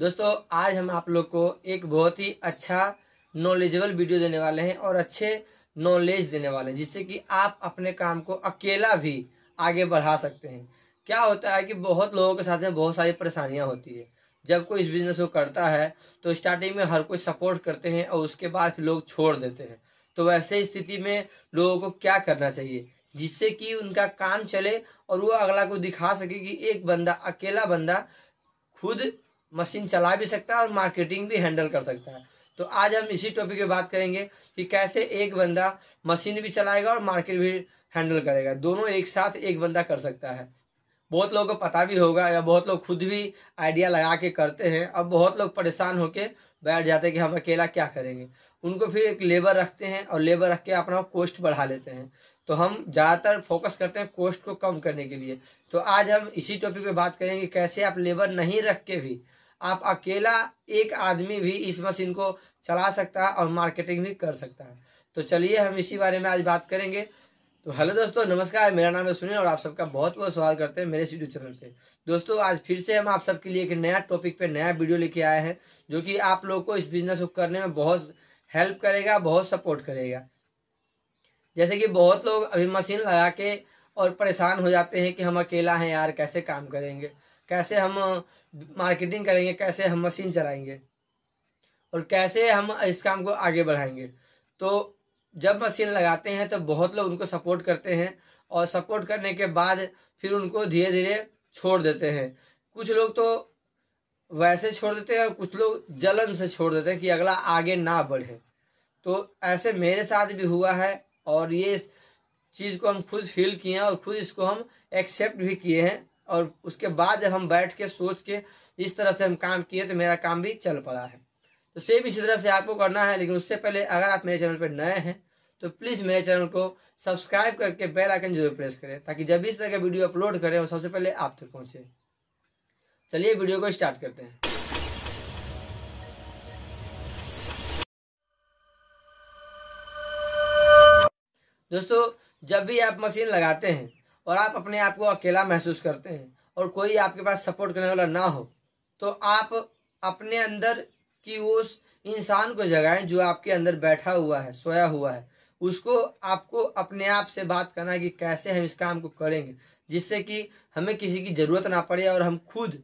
दोस्तों आज हम आप लोग को एक बहुत ही अच्छा नॉलेजेबल वीडियो देने वाले हैं और अच्छे नॉलेज देने वाले हैं जिससे कि आप अपने काम को अकेला भी आगे बढ़ा सकते हैं क्या होता है कि बहुत लोगों के साथ में बहुत सारी परेशानियाँ होती है जब कोई इस बिजनेस को करता है तो स्टार्टिंग में हर कोई सपोर्ट करते हैं और उसके बाद फिर लोग छोड़ देते हैं तो वैसे स्थिति में लोगों को क्या करना चाहिए जिससे कि उनका काम चले और वो अगला को दिखा सके कि एक बंदा अकेला बंदा खुद मशीन चला भी सकता है और मार्केटिंग भी हैंडल कर सकता है तो आज हम इसी टॉपिक पे बात करेंगे कि कैसे एक बंदा मशीन भी चलाएगा और मार्केट भी हैंडल करेगा दोनों एक साथ एक बंदा कर सकता है बहुत लोगों को पता भी होगा या बहुत लोग खुद भी आइडिया लगा के करते हैं अब बहुत लोग परेशान होकर बैठ जाते हैं कि हम अकेला क्या करेंगे उनको फिर एक लेबर रखते हैं और लेबर रख के अपना कोस्ट बढ़ा लेते हैं तो हम ज़्यादातर फोकस करते हैं कोस्ट को कम करने के लिए तो आज हम इसी टॉपिक पे बात करेंगे कैसे आप लेबर नहीं रख के भी आप अकेला एक आदमी भी इस मशीन को चला सकता है और मार्केटिंग भी कर सकता है तो चलिए हम इसी बारे में आज बात करेंगे तो हेलो दोस्तों नमस्कार मेरा नाम है सुनील और आप सबका बहुत बहुत स्वागत करते हैं मेरे यूट्यूब चैनल पे दोस्तों आज फिर से हम आप सबके लिए एक नया टॉपिक पे नया वीडियो लेके आए हैं जो कि आप लोग को इस बिजनेस को करने में बहुत हेल्प करेगा बहुत सपोर्ट करेगा जैसे कि बहुत लोग अभी मशीन लगा के और परेशान हो जाते हैं कि हम अकेला हैं यार कैसे काम करेंगे कैसे हम मार्केटिंग करेंगे कैसे हम मशीन चलाएंगे और कैसे हम इस काम को आगे बढ़ाएंगे तो जब मशीन लगाते हैं तो बहुत लोग उनको सपोर्ट करते हैं और सपोर्ट करने के बाद फिर उनको धीरे धीरे छोड़ देते हैं कुछ लोग तो वैसे छोड़ देते हैं और कुछ लोग जलन से छोड़ देते हैं कि अगला आगे ना बढ़े तो ऐसे मेरे साथ भी हुआ है और ये चीज़ को हम खुद फील किए हैं और खुद इसको हम एक्सेप्ट भी किए हैं और उसके बाद जब हम बैठ के सोच के इस तरह से हम काम किए तो मेरा काम भी चल पड़ा है तो सेम इसी तरह से आपको करना है लेकिन उससे पहले अगर आप मेरे चैनल पर नए हैं तो प्लीज़ मेरे चैनल को सब्सक्राइब करके बेल आइकन जरूर प्रेस करें ताकि जब भी इस तरह का वीडियो अपलोड करें वो सबसे पहले आप तक पहुंचे चलिए वीडियो को स्टार्ट करते हैं दोस्तों जब भी आप मशीन लगाते हैं और आप अपने आप को अकेला महसूस करते हैं और कोई आपके पास सपोर्ट करने वाला ना हो तो आप अपने अंदर की उस इंसान को जगाएं जो आपके अंदर बैठा हुआ है सोया हुआ है उसको आपको अपने आप से बात करना है कि कैसे हम इस काम को करेंगे जिससे कि हमें किसी की ज़रूरत ना पड़े और हम खुद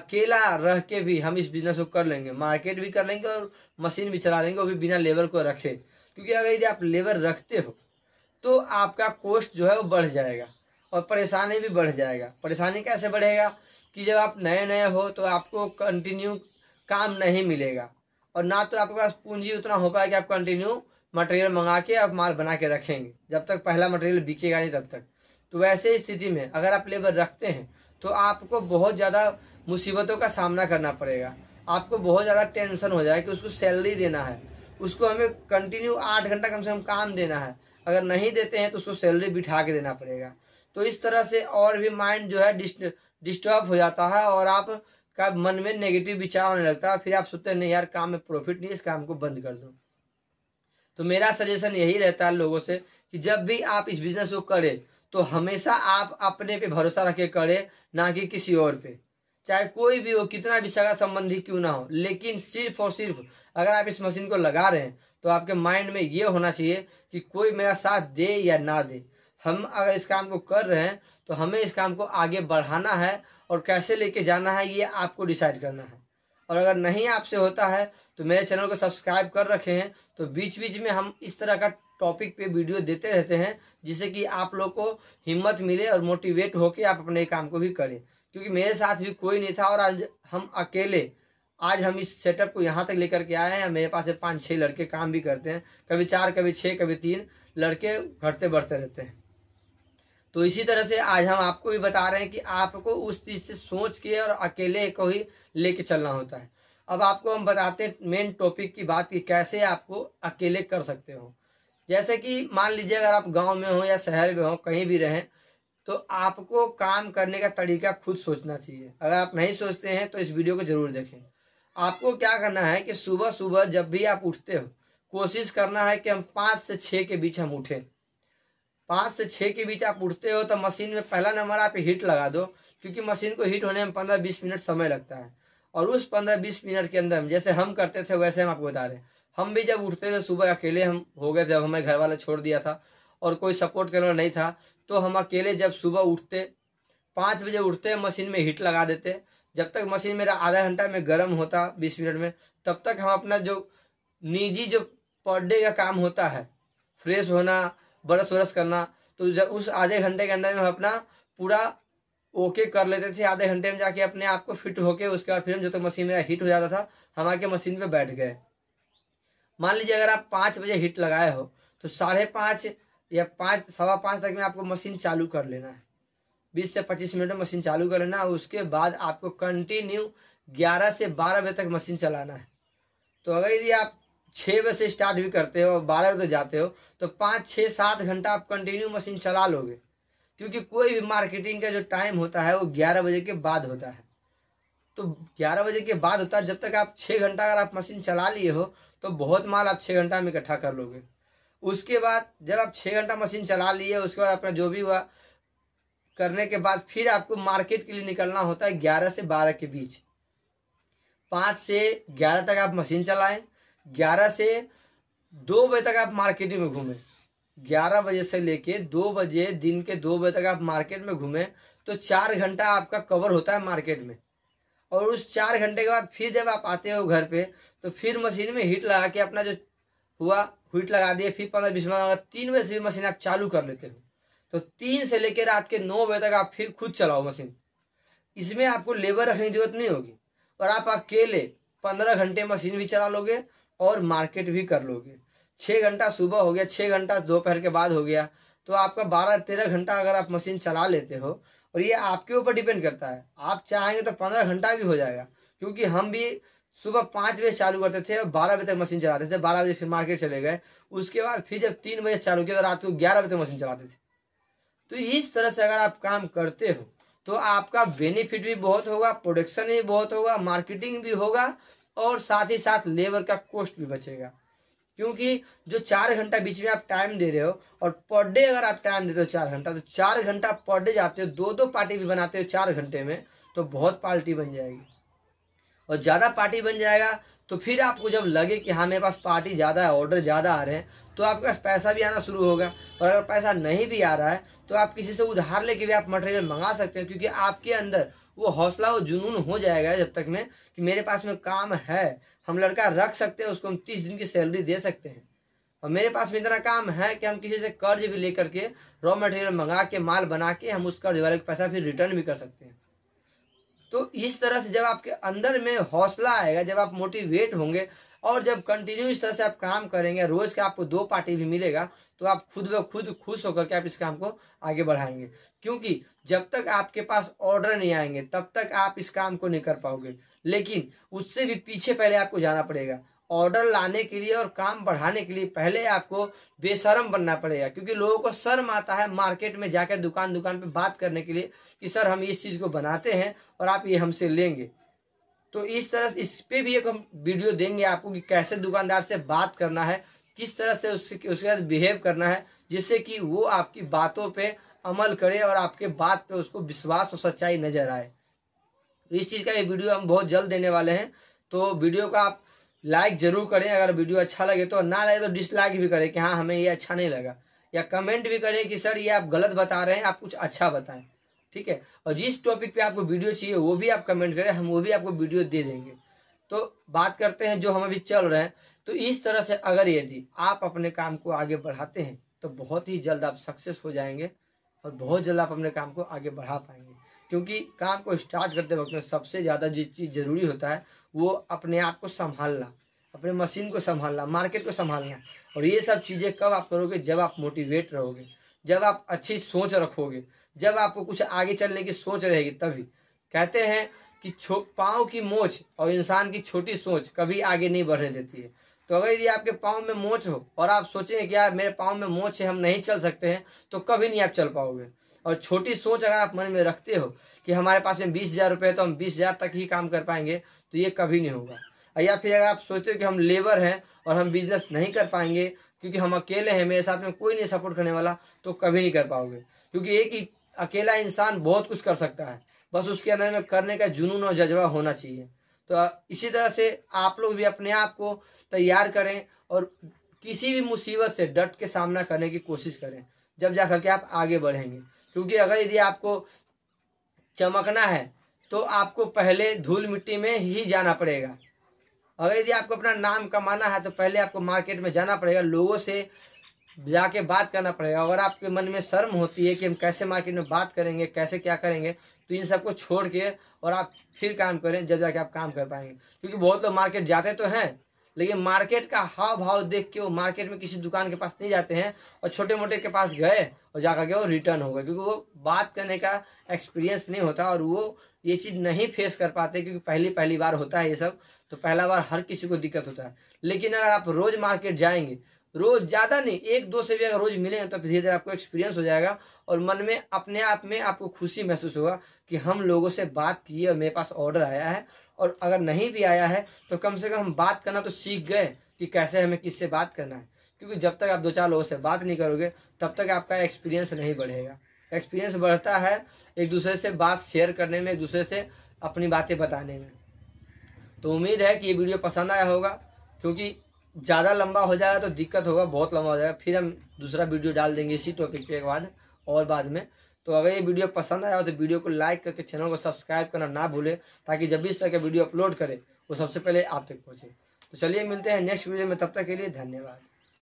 अकेला रह के भी हम इस बिज़नेस को कर लेंगे मार्केट भी कर लेंगे और मशीन भी चला लेंगे वो भी बिना लेबर को रखे क्योंकि अगर यदि आप लेबर रखते हो तो आपका कोस्ट जो है वो बढ़ जाएगा और परेशानी भी बढ़ जाएगा परेशानी कैसे बढ़ेगा कि जब आप नए नए हो तो आपको कंटिन्यू काम नहीं मिलेगा और ना तो आपके पास पूंजी उतना हो पाएगा कि आप कंटिन्यू मटेरियल मंगा के आप माल बना के रखेंगे जब तक पहला मटेरियल बिकेगा नहीं तब तक तो वैसे स्थिति में अगर आप लेबर रखते हैं तो आपको बहुत ज़्यादा मुसीबतों का सामना करना पड़ेगा आपको बहुत ज़्यादा टेंशन हो जाएगा कि उसको सैलरी देना है उसको हमें कंटिन्यू आठ घंटा कम से कम काम देना है अगर नहीं देते हैं तो उसको सैलरी बिठा के देना पड़ेगा तो इस तरह से और भी माइंड जो है डिस्टर्ब हो जाता है और आप का मन में नेगेटिव विचार आने लगता है फिर आप सोचते हैं नहीं यार काम में प्रॉफिट नहीं इस काम को बंद कर दो तो मेरा सजेशन यही रहता है लोगों से कि जब भी आप इस बिजनेस को करें तो हमेशा आप अपने पे भरोसा रखे करें ना कि किसी और पे चाहे कोई भी हो कितना भी सगा संबंधी क्यों ना हो लेकिन सिर्फ और सिर्फ अगर आप इस मशीन को लगा रहे हैं तो आपके माइंड में ये होना चाहिए कि कोई मेरा साथ दे या ना दे हम अगर इस काम को कर रहे हैं तो हमें इस काम को आगे बढ़ाना है और कैसे लेके जाना है ये आपको डिसाइड करना है और अगर नहीं आपसे होता है तो मेरे चैनल को सब्सक्राइब कर रखे हैं तो बीच बीच में हम इस तरह का टॉपिक पे वीडियो देते रहते हैं जिससे कि आप लोग को हिम्मत मिले और मोटिवेट होके आप अपने काम को भी करें क्योंकि मेरे साथ भी कोई नहीं था और आज हम अकेले आज हम इस सेटअप को यहाँ तक लेकर के आए हैं मेरे पास पाँच छः लड़के काम भी करते हैं कभी चार कभी छः कभी तीन लड़के घटते बढ़ते रहते हैं तो इसी तरह से आज हम आपको भी बता रहे हैं कि आपको उस चीज से सोच के और अकेले को ही लेके चलना होता है अब आपको हम बताते हैं मेन टॉपिक की बात की कैसे आपको अकेले कर सकते हो जैसे कि मान लीजिए अगर आप गांव में हो या शहर में हो कहीं भी रहें तो आपको काम करने का तरीका खुद सोचना चाहिए अगर आप नहीं सोचते हैं तो इस वीडियो को जरूर देखें आपको क्या करना है कि सुबह सुबह जब भी आप उठते हो कोशिश करना है कि हम पाँच से छः के बीच हम उठें पाँच से छः के बीच आप उठते हो तो मशीन में पहला नंबर आप हीट लगा दो क्योंकि मशीन को हीट होने में पंद्रह बीस मिनट समय लगता है और उस पंद्रह बीस मिनट के अंदर जैसे हम करते थे वैसे हम आपको बता रहे हम भी जब उठते थे सुबह अकेले हम हो गए जब हमें घर वाला छोड़ दिया था और कोई सपोर्ट करना नहीं था तो हम अकेले जब सुबह उठते पाँच बजे उठते मशीन में हीट लगा देते जब तक मशीन मेरा आधा घंटा में गर्म होता बीस मिनट में तब तक हम अपना जो निजी जो पर डे का काम होता है फ्रेश होना बरस वरस करना तो जब उस आधे घंटे के अंदर में हम अपना पूरा ओके कर लेते थे आधे घंटे में जाके अपने आप को फिट होके उसके बाद फिर हम जो तो मशीन मेरा हिट हो जाता था हम आके मशीन पे बैठ गए मान लीजिए अगर आप पाँच बजे हिट लगाए हो तो साढ़े पाँच या पाँच सवा पाँच तक में आपको मशीन चालू कर लेना है बीस से पच्चीस मिनट में मशीन चालू कर लेना है उसके बाद आपको कंटिन्यू ग्यारह से बारह बजे तक मशीन चलाना है तो अगर यदि आप छः बजे से स्टार्ट भी करते हो बारह बजे जाते हो तो पाँच छः सात घंटा आप कंटिन्यू मशीन चला लोगे क्योंकि कोई भी मार्केटिंग का जो टाइम होता है वो ग्यारह बजे के बाद होता है तो ग्यारह बजे के बाद होता है जब तक आप छः घंटा अगर आप मशीन चला लिए हो तो बहुत माल आप छः घंटा में इकट्ठा कर लोगे उसके बाद जब आप छः घंटा मशीन चला लिए उसके बाद अपना जो भी हुआ करने के बाद फिर आपको मार्केट के लिए निकलना होता है ग्यारह से बारह के बीच पाँच से ग्यारह तक आप मशीन चलाएं ग्यारह से दो बजे तक आप मार्केट में घूमें ग्यारह बजे से लेके दो बजे दिन के दो बजे तक आप मार्केट में घूमें तो चार घंटा आपका कवर होता है मार्केट में और उस चार घंटे के बाद फिर जब आप आते हो घर पे तो फिर मशीन में हीट लगा के अपना जो हुआ हीट लगा दिए फिर पंद्रह बीस मिनट तीन बजे से भी मशीन आप चालू कर लेते हो तो तीन से लेकर रात के नौ बजे तक आप फिर खुद चलाओ मशीन इसमें आपको लेबर रखने की जरूरत नहीं होगी और आप अकेले पंद्रह घंटे मशीन भी चला लोगे और मार्केट भी कर लोगे छः घंटा सुबह हो गया छः घंटा दोपहर के बाद हो गया तो आपका बारह तेरह घंटा अगर आप मशीन चला लेते हो और ये आपके ऊपर डिपेंड करता है आप चाहेंगे तो पंद्रह घंटा भी हो जाएगा क्योंकि हम भी सुबह पाँच बजे चालू करते थे और बारह बजे तक मशीन चलाते थे बारह बजे फिर मार्केट चले गए उसके बाद फिर जब तीन बजे चालू किया तो रात को ग्यारह बजे तक मशीन चलाते थे तो इस तरह से अगर आप काम करते हो तो आपका बेनिफिट भी बहुत होगा प्रोडक्शन भी बहुत होगा मार्केटिंग भी होगा और साथ ही साथ लेबर का कॉस्ट भी बचेगा क्योंकि जो चार घंटा बीच में आप टाइम दे रहे हो और पर डे अगर आप टाइम देते हो चार घंटा तो चार घंटा पर डे जाते हो दो दो पार्टी भी बनाते हो चार घंटे में तो बहुत पार्टी बन जाएगी और ज़्यादा पार्टी बन जाएगा तो फिर आपको जब लगे कि हाँ मेरे पास पार्टी ज़्यादा है ऑर्डर ज़्यादा आ रहे हैं तो आपके पास पैसा भी आना शुरू होगा और अगर पैसा नहीं भी आ रहा है तो आप किसी से उधार लेके भी आप मटेरियल मंगा सकते हैं क्योंकि आपके अंदर वो हौसला वो जुनून हो जाएगा जब तक में कि मेरे पास में काम है हम लड़का रख सकते हैं उसको हम तीस दिन की सैलरी दे सकते हैं और मेरे पास में इतना काम है कि हम किसी से कर्ज भी लेकर के रॉ मटेरियल मंगा के माल बना के हम उस कर्ज वाले पैसा फिर रिटर्न भी कर सकते हैं तो इस तरह से जब आपके अंदर में हौसला आएगा जब आप मोटिवेट होंगे और जब कंटिन्यू इस तरह से आप काम करेंगे रोज का आपको दो पार्टी भी मिलेगा तो आप खुद ब खुद खुश होकर के आप इस काम को आगे बढ़ाएंगे क्योंकि जब तक आपके पास ऑर्डर नहीं आएंगे तब तक आप इस काम को नहीं कर पाओगे लेकिन उससे भी पीछे पहले आपको जाना पड़ेगा ऑर्डर लाने के लिए और काम बढ़ाने के लिए पहले आपको बेशरम बनना पड़ेगा क्योंकि लोगों को शर्म आता है मार्केट में जाकर दुकान दुकान पे बात करने के लिए कि सर हम इस चीज़ को बनाते हैं और आप ये हमसे लेंगे तो इस तरह इस पे भी एक हम वीडियो देंगे आपको कि कैसे दुकानदार से बात करना है किस तरह से उसके उसके साथ बिहेव करना है जिससे कि वो आपकी बातों पर अमल करे और आपके बात पे उसको विश्वास और सच्चाई नजर आए तो इस चीज़ का ये वीडियो हम बहुत जल्द देने वाले हैं तो वीडियो का आप लाइक जरूर करें अगर वीडियो अच्छा लगे तो ना लगे तो डिसलाइक भी करें कि हाँ हमें ये अच्छा नहीं लगा या कमेंट भी करें कि सर ये आप गलत बता रहे हैं आप कुछ अच्छा बताएं ठीक है और जिस टॉपिक पे आपको वीडियो चाहिए वो भी आप कमेंट करें हम वो भी आपको वीडियो दे देंगे तो बात करते हैं जो हम अभी चल रहे हैं तो इस तरह से अगर यदि आप अपने काम को आगे बढ़ाते हैं तो बहुत ही जल्द आप सक्सेस हो जाएंगे और बहुत जल्द आप अपने काम को आगे बढ़ा पाएंगे क्योंकि काम को स्टार्ट करते वक्त में सबसे ज़्यादा जो चीज़ ज़रूरी होता है वो अपने आप को संभालना अपने मशीन को संभालना मार्केट को संभालना और ये सब चीज़ें कब आप करोगे जब आप मोटिवेट रहोगे जब आप अच्छी सोच रखोगे जब आपको कुछ आगे चलने की सोच रहेगी तभी कहते हैं कि पाँव की मोच और इंसान की छोटी सोच कभी आगे नहीं बढ़ने देती है तो अगर यदि आपके पाँव में मोच हो और आप सोचें कि यार मेरे पाँव में मोच है हम नहीं चल सकते हैं तो कभी नहीं आप चल पाओगे और छोटी सोच अगर आप मन में रखते हो कि हमारे पास में बीस हज़ार रुपये तो हम बीस हज़ार तक ही काम कर पाएंगे तो ये कभी नहीं होगा या फिर अगर आप सोचते हो कि हम लेबर हैं और हम बिजनेस नहीं कर पाएंगे क्योंकि हम अकेले हैं मेरे साथ में कोई नहीं सपोर्ट करने वाला तो कभी नहीं कर पाओगे क्योंकि एक ही अकेला इंसान बहुत कुछ कर सकता है बस उसके अंदर में करने का जुनून और जज्बा होना चाहिए तो इसी तरह से आप लोग भी अपने आप को तैयार करें और किसी भी मुसीबत से डट के सामना करने की कोशिश करें जब जा करके आप आगे बढ़ेंगे क्योंकि अगर यदि आपको चमकना है तो आपको पहले धूल मिट्टी में ही जाना पड़ेगा अगर यदि आपको अपना नाम कमाना है तो पहले आपको मार्केट में जाना पड़ेगा लोगों से जाके बात करना पड़ेगा अगर आपके मन में शर्म होती है कि हम कैसे मार्केट में बात करेंगे कैसे क्या करेंगे तो इन सबको छोड़ के और आप फिर काम करें जब जाके आप काम कर पाएंगे क्योंकि बहुत लोग मार्केट जाते तो हैं लेकिन मार्केट का हाव भाव देख के वो मार्केट में किसी दुकान के पास नहीं जाते हैं और छोटे मोटे के पास गए और जाकर के वो रिटर्न हो गए क्योंकि वो बात करने का एक्सपीरियंस नहीं होता और वो ये चीज़ नहीं फेस कर पाते क्योंकि पहली पहली बार होता है ये सब तो पहला बार हर किसी को दिक्कत होता है लेकिन अगर आप रोज मार्केट जाएंगे रोज ज़्यादा नहीं एक दो से भी अगर रोज मिलेंगे तो धीरे धीरे आपको एक्सपीरियंस हो जाएगा और मन में अपने आप में आपको खुशी महसूस होगा कि हम लोगों से बात की और मेरे पास ऑर्डर आया है और अगर नहीं भी आया है तो कम से कम हम बात करना तो सीख गए कि कैसे हमें किससे बात करना है क्योंकि जब तक आप दो चार लोगों से बात नहीं करोगे तब तक आपका एक्सपीरियंस नहीं बढ़ेगा एक्सपीरियंस बढ़ता है एक दूसरे से बात शेयर करने में एक दूसरे से अपनी बातें बताने में तो उम्मीद है कि ये वीडियो पसंद आया होगा क्योंकि ज़्यादा लंबा हो जाएगा तो दिक्कत होगा बहुत लंबा हो जाएगा फिर हम दूसरा वीडियो डाल देंगे इसी टॉपिक पे के बाद और बाद में तो अगर ये वीडियो पसंद आया हो तो वीडियो को लाइक करके चैनल को सब्सक्राइब करना ना भूलें ताकि जब भी इस तरह का वीडियो अपलोड करे वो सबसे पहले आप तक पहुँचे तो चलिए मिलते हैं नेक्स्ट वीडियो में तब तक के लिए धन्यवाद